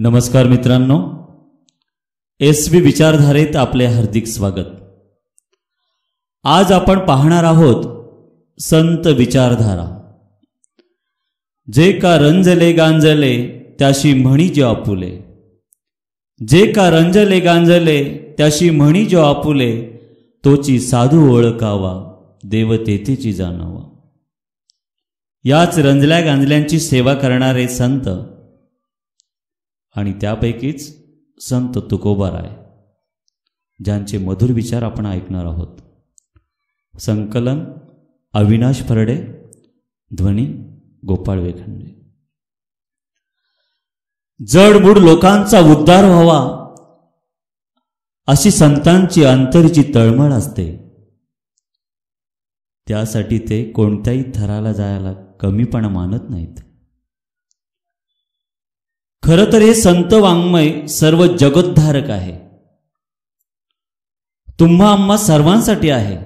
नमस्कार मित्रांनो एस बी विचारधारेत आपले हार्दिक स्वागत आज आपण पाहणार आहोत संत विचारधारा जे का रंजले गांजले त्याशी म्हणी जो आपुले जे का रंजले गांजले त्याशी म्हणी जो आपुले तोची साधू ओळखावा देव तेथेची जाणावा याच रंजल्या गांजल्यांची सेवा करणारे संत आणि त्यापैकीच संत तुकोबा राय ज्यांचे मधुर विचार आपण ऐकणार आहोत संकलन अविनाश फरडे ध्वनी गोपाळ वेखंडे जडबुड लोकांचा उद्धार व्हावा अशी संतांची अंतरची तळमळ असते त्यासाठी ते कोणत्याही थराला जायला कमीपणा मानत नाहीत खरं तर हे संत वाङ्मय सर्व जगोद्धारक आहे तुम्हा आम्हा सर्वांसाठी आहे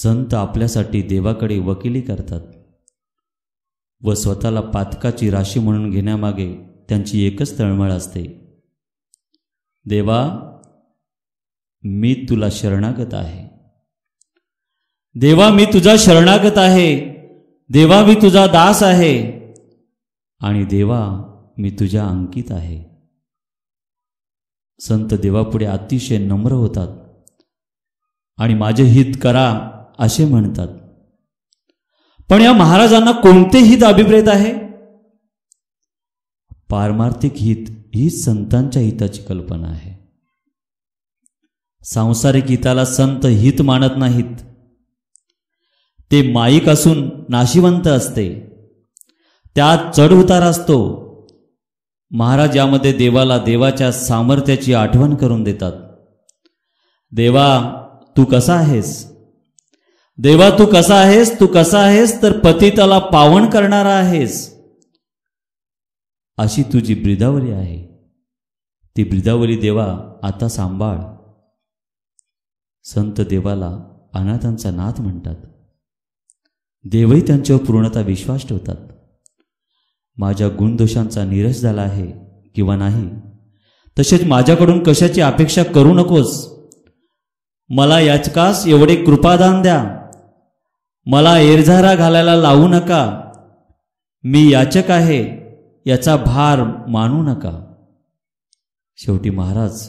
संत आपल्यासाठी देवाकडे वकिली करतात व स्वतःला पातकाची राशी म्हणून घेण्यामागे त्यांची एकच तळमळ असते देवा मी तुला शरणागत आहे देवा मी तुझा शरणागत आहे देवा मी तुझा दास आहे आणि देवा मी तुझ्या अंकित आहे संत देवापुढे अतिशय नम्र होतात आणि माझे हित करा असे म्हणतात पण या महाराजांना कोणते हित अभिप्रेत आहे पारमार्थिक हित ही संतांच्या हिताची कल्पना आहे सांसारिक हिताला संत हित मानत नाहीत ते माईक असून नाशिवंत असते त्यात चढ उतार असतो महाराज यामध्ये देवाला देवाच्या सामर्थ्याची आठवण करून देतात देवा तू कसा आहेस देवा तू कसा आहेस तू कसा आहेस तर पती त्याला पावन करणारा आहेस अशी तुझी ब्रिदावली आहे ती ब्रिदावली देवा आता सांभाळ संत देवाला अनाथांचा नाथ म्हणतात देवही त्यांच्यावर पूर्णता विश्वास ठेवतात माझ्या गुणदोषांचा निरस झाला आहे किंवा नाही तसेच माझ्याकडून कशाची अपेक्षा करू नकोस मला याचकास एवढे कृपादान द्या मला एरझारा घालायला लावू नका मी याचक आहे याचा भार मानू नका शेवटी महाराज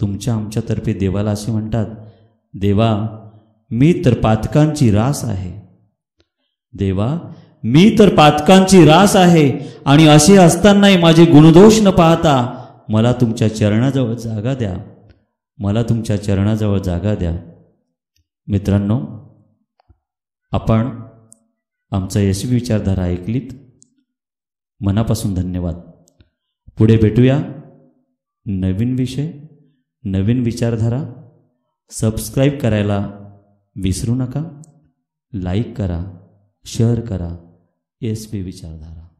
तुमच्या आमच्यातर्फे देवाला असे म्हणतात देवा मी तर पातकांची रास आहे देवा मी तर पातकांची रास आहे आणि असे असतानाही माझे गुणदोष न पाहता मला तुमच्या चरणाजवळ जागा द्या मला तुमच्या चरणाजवळ जागा द्या मित्रांनो आपण आमचा यशवी विचारधारा ऐकलीत मनापासून धन्यवाद पुढे भेटूया नवीन विषय नवीन विचारधारा सबस्क्राईब करायला विसरू नका लाईक करा शेअर करा एस पी विचारधारा